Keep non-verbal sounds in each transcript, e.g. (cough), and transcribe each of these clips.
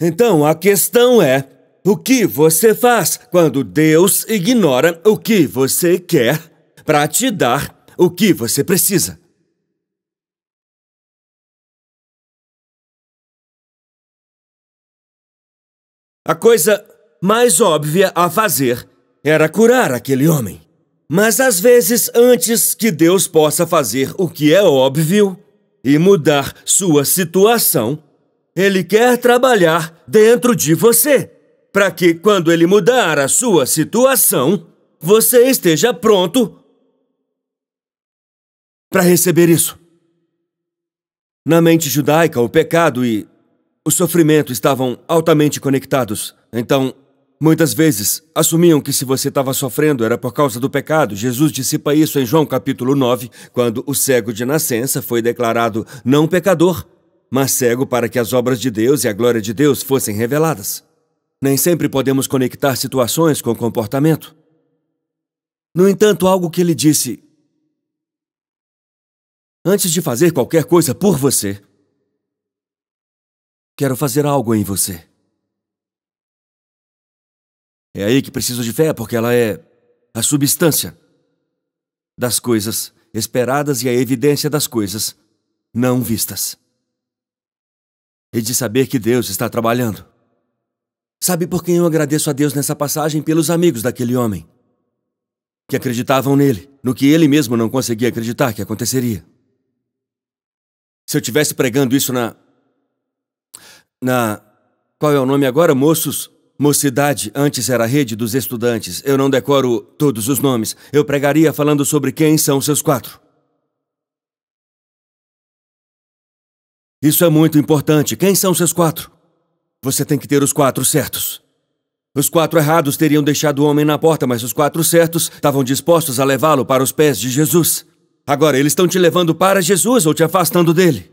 Então a questão é: o que você faz quando Deus ignora o que você quer para te dar o que você precisa? A coisa mais óbvia a fazer era curar aquele homem. Mas às vezes, antes que Deus possa fazer o que é óbvio e mudar sua situação, ele quer trabalhar dentro de você, para que quando ele mudar a sua situação, você esteja pronto para receber isso. Na mente judaica, o pecado e o sofrimento estavam altamente conectados. Então, muitas vezes assumiam que se você estava sofrendo era por causa do pecado. Jesus dissipa isso em João capítulo 9, quando o cego de nascença foi declarado não pecador mas cego para que as obras de Deus e a glória de Deus fossem reveladas. Nem sempre podemos conectar situações com comportamento. No entanto, algo que ele disse: Antes de fazer qualquer coisa por você, quero fazer algo em você. É aí que preciso de fé, porque ela é a substância das coisas esperadas e a evidência das coisas não vistas e de saber que Deus está trabalhando. Sabe por quem eu agradeço a Deus nessa passagem? Pelos amigos daquele homem, que acreditavam nele, no que ele mesmo não conseguia acreditar que aconteceria. Se eu tivesse pregando isso na. na. qual é o nome agora? Moços. Mocidade, antes era a rede dos estudantes. Eu não decoro todos os nomes. Eu pregaria falando sobre quem são seus quatro. Isso é muito importante. Quem são seus quatro? Você tem que ter os quatro certos. Os quatro errados teriam deixado o homem na porta, mas os quatro certos estavam dispostos a levá-lo para os pés de Jesus. Agora, eles estão te levando para Jesus ou te afastando dele.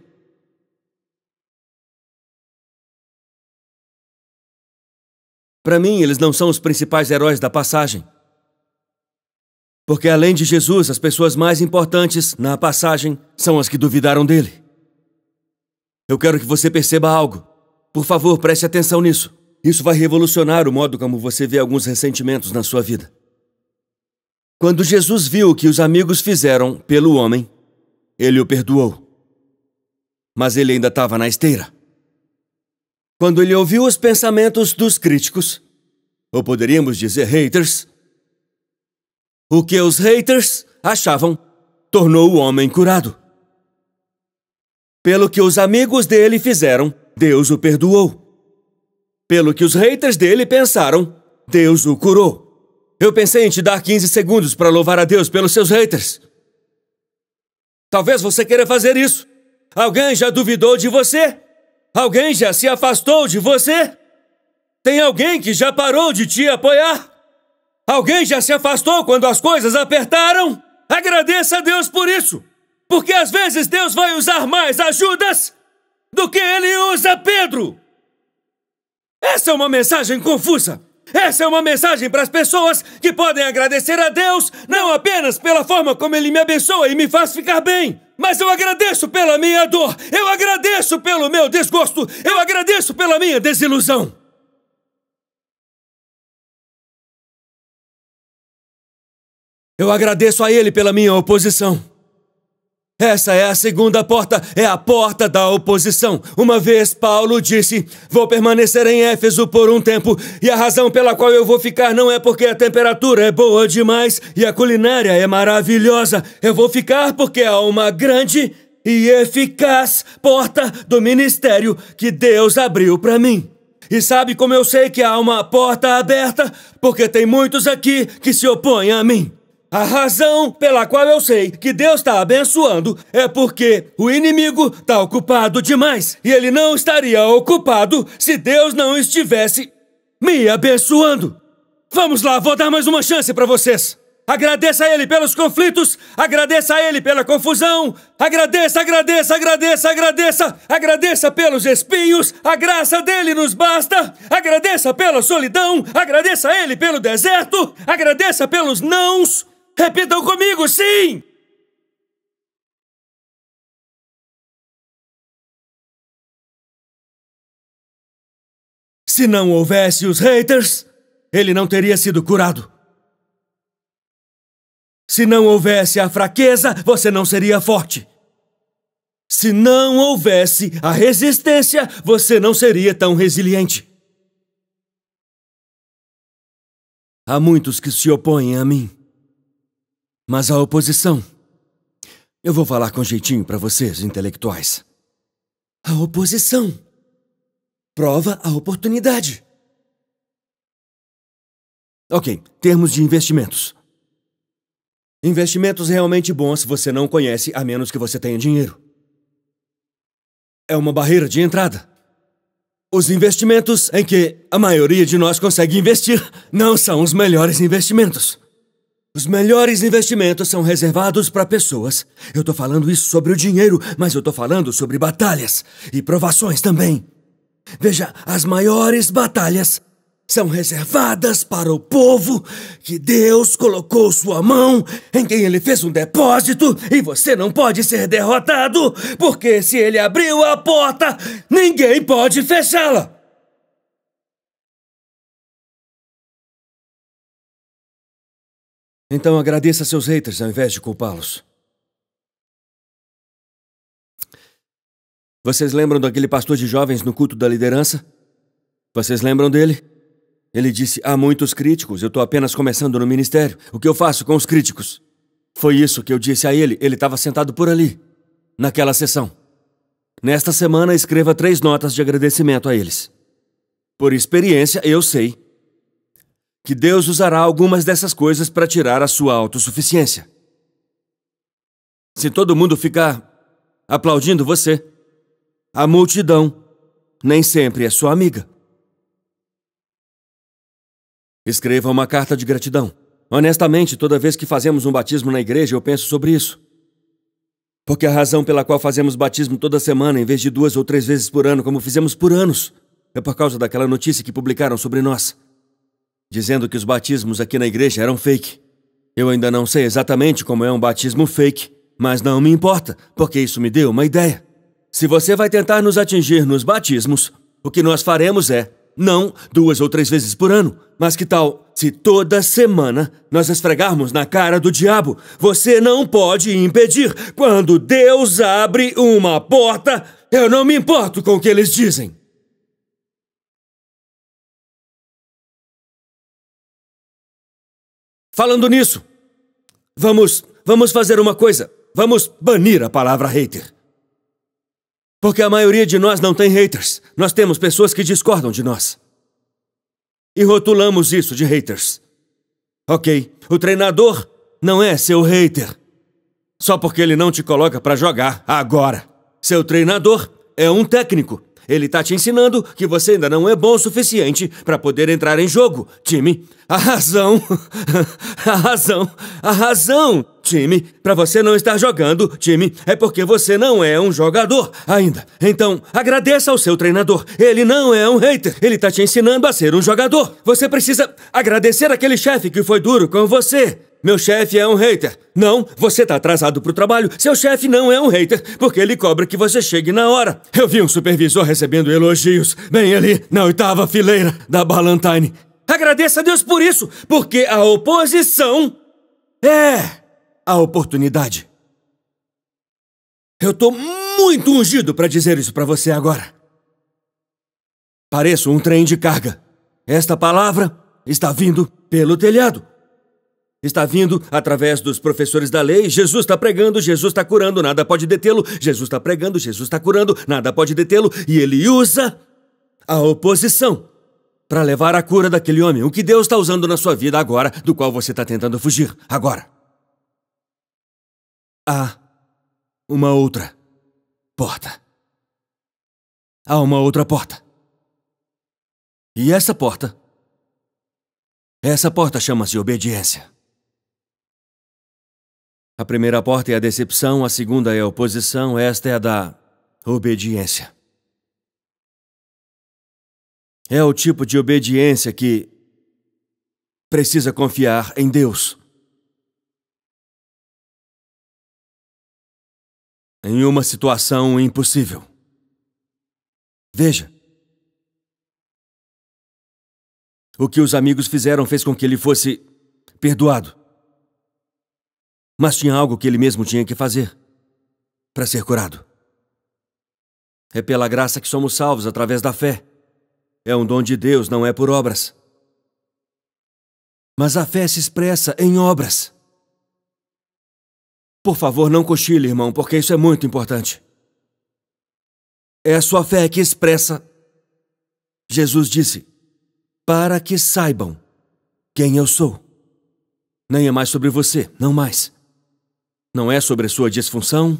Para mim, eles não são os principais heróis da passagem. Porque além de Jesus, as pessoas mais importantes na passagem são as que duvidaram dele. Eu quero que você perceba algo. Por favor, preste atenção nisso. Isso vai revolucionar o modo como você vê alguns ressentimentos na sua vida. Quando Jesus viu o que os amigos fizeram pelo homem, ele o perdoou. Mas ele ainda estava na esteira. Quando ele ouviu os pensamentos dos críticos, ou poderíamos dizer haters, o que os haters achavam tornou o homem curado. Pelo que os amigos dele fizeram, Deus o perdoou. Pelo que os haters dele pensaram, Deus o curou. Eu pensei em te dar 15 segundos para louvar a Deus pelos seus haters. Talvez você queira fazer isso. Alguém já duvidou de você? Alguém já se afastou de você? Tem alguém que já parou de te apoiar? Alguém já se afastou quando as coisas apertaram? Agradeça a Deus por isso! Porque às vezes Deus vai usar mais ajudas do que ele usa Pedro. Essa é uma mensagem confusa. Essa é uma mensagem para as pessoas que podem agradecer a Deus não apenas pela forma como Ele me abençoa e me faz ficar bem, mas eu agradeço pela minha dor, eu agradeço pelo meu desgosto, eu agradeço pela minha desilusão. Eu agradeço a Ele pela minha oposição. Essa é a segunda porta, é a porta da oposição. Uma vez Paulo disse: Vou permanecer em Éfeso por um tempo, e a razão pela qual eu vou ficar não é porque a temperatura é boa demais e a culinária é maravilhosa. Eu vou ficar porque há uma grande e eficaz porta do ministério que Deus abriu para mim. E sabe como eu sei que há uma porta aberta? Porque tem muitos aqui que se opõem a mim. A razão pela qual eu sei que Deus está abençoando é porque o inimigo está ocupado demais e ele não estaria ocupado se Deus não estivesse me abençoando. Vamos lá, vou dar mais uma chance para vocês. Agradeça a Ele pelos conflitos, agradeça a Ele pela confusão, agradeça, agradeça, agradeça, agradeça, agradeça pelos espinhos, a graça dele nos basta, agradeça pela solidão, agradeça a Ele pelo deserto, agradeça pelos nãos. Repitam comigo, sim! Se não houvesse os haters, ele não teria sido curado. Se não houvesse a fraqueza, você não seria forte. Se não houvesse a resistência, você não seria tão resiliente. Há muitos que se opõem a mim. Mas a oposição. Eu vou falar com jeitinho para vocês, intelectuais. A oposição prova a oportunidade. Ok, termos de investimentos. Investimentos realmente bons você não conhece a menos que você tenha dinheiro. É uma barreira de entrada. Os investimentos em que a maioria de nós consegue investir não são os melhores investimentos. Os melhores investimentos são reservados para pessoas. Eu tô falando isso sobre o dinheiro, mas eu tô falando sobre batalhas e provações também. Veja, as maiores batalhas são reservadas para o povo que Deus colocou sua mão, em quem ele fez um depósito, e você não pode ser derrotado, porque se ele abriu a porta, ninguém pode fechá-la. Então agradeça seus haters ao invés de culpá-los. Vocês lembram daquele pastor de jovens no culto da liderança? Vocês lembram dele? Ele disse: Há muitos críticos, eu estou apenas começando no ministério. O que eu faço com os críticos? Foi isso que eu disse a ele. Ele estava sentado por ali, naquela sessão. Nesta semana, escreva três notas de agradecimento a eles. Por experiência, eu sei que Deus usará algumas dessas coisas para tirar a sua autossuficiência. Se todo mundo ficar aplaudindo você, a multidão nem sempre é sua amiga. Escreva uma carta de gratidão. Honestamente, toda vez que fazemos um batismo na igreja, eu penso sobre isso. Porque a razão pela qual fazemos batismo toda semana, em vez de duas ou três vezes por ano, como fizemos por anos, é por causa daquela notícia que publicaram sobre nós dizendo que os batismos aqui na igreja eram fake. Eu ainda não sei exatamente como é um batismo fake, mas não me importa, porque isso me deu uma ideia. Se você vai tentar nos atingir nos batismos, o que nós faremos é, não duas ou três vezes por ano, mas que tal se toda semana nós esfregarmos na cara do diabo? Você não pode impedir. Quando Deus abre uma porta, eu não me importo com o que eles dizem. Falando nisso, vamos, vamos fazer uma coisa. Vamos banir a palavra hater. Porque a maioria de nós não tem haters. Nós temos pessoas que discordam de nós. E rotulamos isso de haters. Ok, o treinador não é seu hater. Só porque ele não te coloca para jogar agora. Seu treinador é um técnico ele tá te ensinando que você ainda não é bom o suficiente para poder entrar em jogo, time. A razão, (laughs) a razão, a razão, time, para você não estar jogando, time, é porque você não é um jogador ainda. Então, agradeça ao seu treinador. Ele não é um hater. Ele tá te ensinando a ser um jogador. Você precisa agradecer aquele chefe que foi duro com você. Meu chefe é um hater. Não, você tá atrasado pro trabalho. Seu chefe não é um hater, porque ele cobra que você chegue na hora. Eu vi um supervisor recebendo elogios, bem ali, na oitava fileira da Ballantine. Agradeça a Deus por isso, porque a oposição é a oportunidade. Eu tô muito ungido para dizer isso para você agora. Pareço um trem de carga. Esta palavra está vindo pelo telhado está vindo através dos professores da lei. Jesus está pregando, Jesus está curando, nada pode detê-lo. Jesus está pregando, Jesus está curando, nada pode detê-lo. E ele usa a oposição para levar a cura daquele homem. O que Deus está usando na sua vida agora, do qual você está tentando fugir agora. Há uma outra porta. Há uma outra porta. E essa porta. Essa porta chama-se obediência. A primeira porta é a decepção, a segunda é a oposição, esta é a da obediência. É o tipo de obediência que precisa confiar em Deus. Em uma situação impossível. Veja. O que os amigos fizeram fez com que ele fosse perdoado. Mas tinha algo que ele mesmo tinha que fazer para ser curado. É pela graça que somos salvos através da fé. É um dom de Deus, não é por obras. Mas a fé se expressa em obras. Por favor, não cochile, irmão, porque isso é muito importante. É a sua fé que expressa. Jesus disse: Para que saibam quem eu sou. Nem é mais sobre você, não mais. Não é sobre sua disfunção?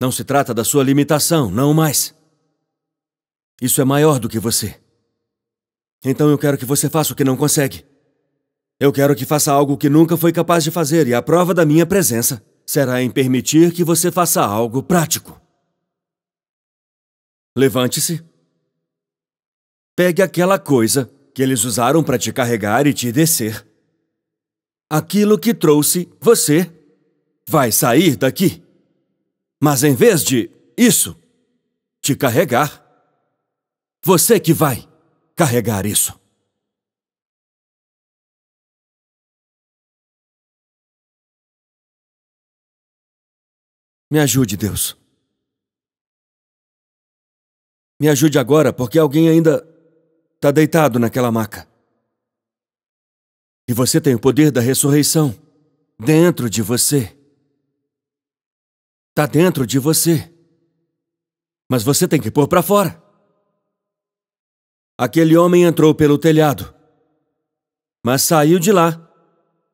Não se trata da sua limitação, não mais. Isso é maior do que você. Então eu quero que você faça o que não consegue. Eu quero que faça algo que nunca foi capaz de fazer, e a prova da minha presença será em permitir que você faça algo prático. Levante-se. Pegue aquela coisa que eles usaram para te carregar e te descer. Aquilo que trouxe você vai sair daqui. Mas em vez de isso, te carregar, você que vai carregar isso. Me ajude, Deus. Me ajude agora, porque alguém ainda está deitado naquela maca. E você tem o poder da ressurreição dentro de você. Tá dentro de você. Mas você tem que pôr para fora. Aquele homem entrou pelo telhado, mas saiu de lá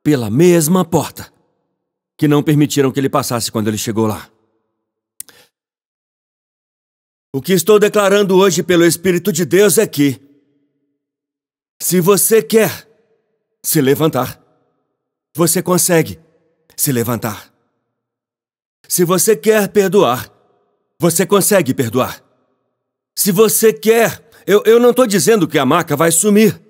pela mesma porta que não permitiram que ele passasse quando ele chegou lá. O que estou declarando hoje pelo Espírito de Deus é que, se você quer se levantar, você consegue se levantar. Se você quer perdoar, você consegue perdoar. Se você quer, eu, eu não estou dizendo que a maca vai sumir.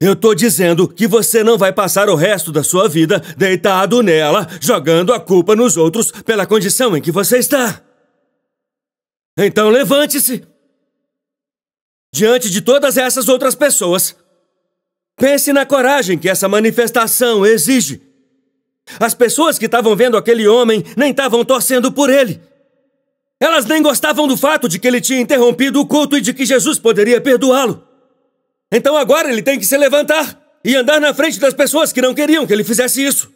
Eu estou dizendo que você não vai passar o resto da sua vida deitado nela, jogando a culpa nos outros pela condição em que você está. Então levante-se. Diante de todas essas outras pessoas, pense na coragem que essa manifestação exige. As pessoas que estavam vendo aquele homem nem estavam torcendo por ele. Elas nem gostavam do fato de que ele tinha interrompido o culto e de que Jesus poderia perdoá-lo. Então agora ele tem que se levantar e andar na frente das pessoas que não queriam que ele fizesse isso.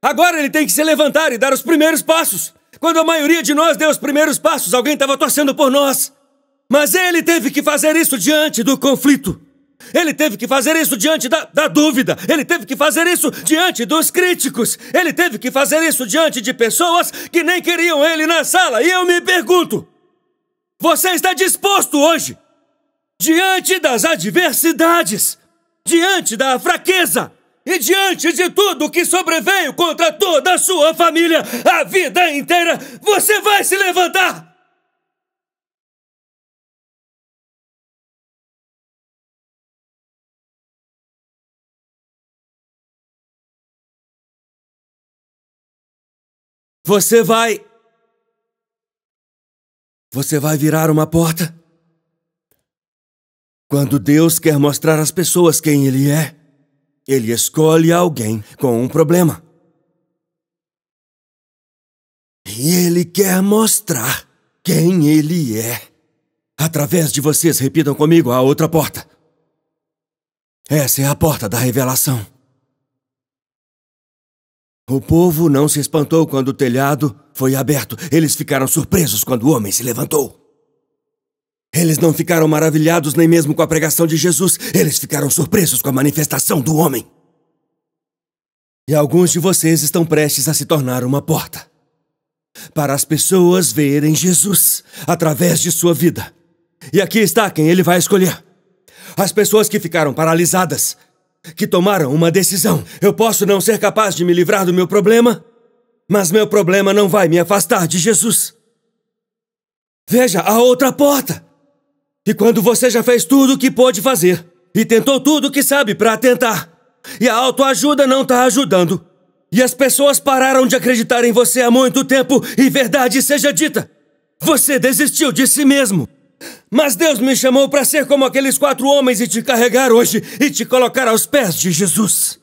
Agora ele tem que se levantar e dar os primeiros passos. Quando a maioria de nós deu os primeiros passos, alguém estava torcendo por nós. Mas ele teve que fazer isso diante do conflito. Ele teve que fazer isso diante da, da, dúvida. Ele teve que fazer isso diante dos críticos. Ele teve que fazer isso diante de pessoas que nem queriam ele na sala. E eu me pergunto: você está disposto hoje, diante das adversidades, diante da fraqueza e diante de tudo que sobreveio contra toda a sua família a vida inteira, você vai se levantar? Você vai. Você vai virar uma porta? Quando Deus quer mostrar às pessoas quem Ele é, Ele escolhe alguém com um problema. E Ele quer mostrar quem Ele é. Através de vocês, repitam comigo a outra porta. Essa é a porta da revelação. O povo não se espantou quando o telhado foi aberto. Eles ficaram surpresos quando o homem se levantou. Eles não ficaram maravilhados nem mesmo com a pregação de Jesus. Eles ficaram surpresos com a manifestação do homem. E alguns de vocês estão prestes a se tornar uma porta para as pessoas verem Jesus através de sua vida. E aqui está quem ele vai escolher: as pessoas que ficaram paralisadas, que tomaram uma decisão. Eu posso não ser capaz de me livrar do meu problema, mas meu problema não vai me afastar de Jesus. Veja a outra porta. E quando você já fez tudo o que pôde fazer e tentou tudo o que sabe para tentar, e a autoajuda não está ajudando, e as pessoas pararam de acreditar em você há muito tempo, e verdade seja dita, você desistiu de si mesmo. Mas Deus me chamou para ser como aqueles quatro homens e te carregar hoje e te colocar aos pés de Jesus.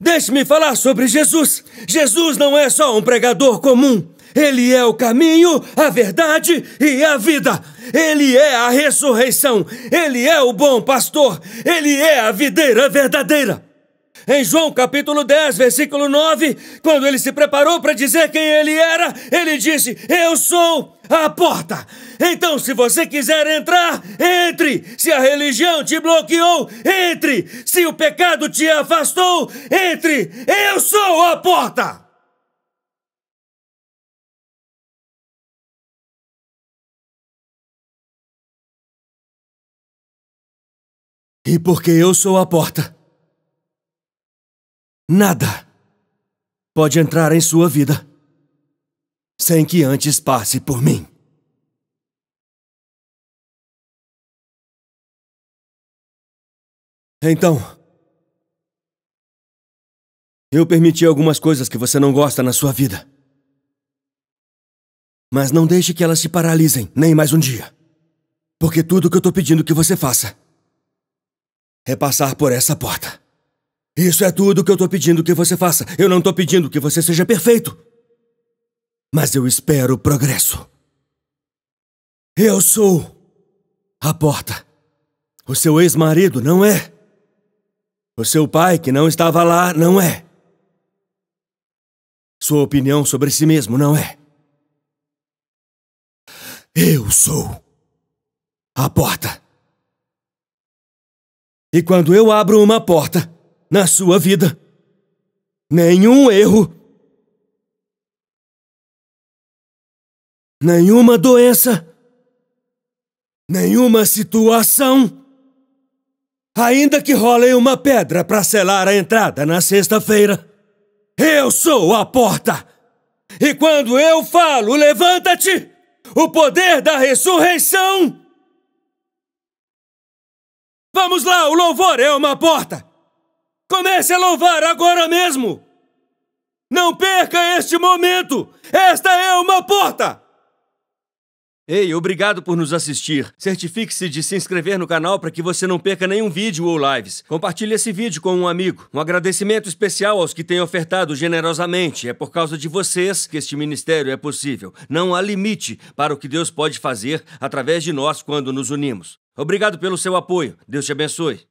Deixe-me falar sobre Jesus. Jesus não é só um pregador comum. Ele é o caminho, a verdade e a vida. Ele é a ressurreição. Ele é o bom pastor. Ele é a videira verdadeira. Em João capítulo 10, versículo 9, quando ele se preparou para dizer quem ele era, ele disse: Eu sou a porta. Então, se você quiser entrar, entre. Se a religião te bloqueou, entre. Se o pecado te afastou, entre. Eu sou a porta. E porque eu sou a porta nada pode entrar em sua vida sem que antes passe por mim. Então, eu permiti algumas coisas que você não gosta na sua vida. Mas não deixe que elas te paralisem nem mais um dia. Porque tudo que eu tô pedindo que você faça é passar por essa porta. Isso é tudo que eu tô pedindo que você faça. Eu não tô pedindo que você seja perfeito. Mas eu espero progresso. Eu sou a porta. O seu ex-marido não é. O seu pai, que não estava lá, não é. Sua opinião sobre si mesmo não é. Eu sou a porta. E quando eu abro uma porta, na sua vida. Nenhum erro. Nenhuma doença. Nenhuma situação. Ainda que rolem uma pedra para selar a entrada na sexta-feira. Eu sou a porta. E quando eu falo, levanta-te! O poder da ressurreição! Vamos lá, o louvor é uma porta! Comece a louvar agora mesmo! Não perca este momento! Esta é uma porta! Ei, obrigado por nos assistir. Certifique-se de se inscrever no canal para que você não perca nenhum vídeo ou lives. Compartilhe esse vídeo com um amigo. Um agradecimento especial aos que têm ofertado generosamente. É por causa de vocês que este ministério é possível. Não há limite para o que Deus pode fazer através de nós quando nos unimos. Obrigado pelo seu apoio. Deus te abençoe.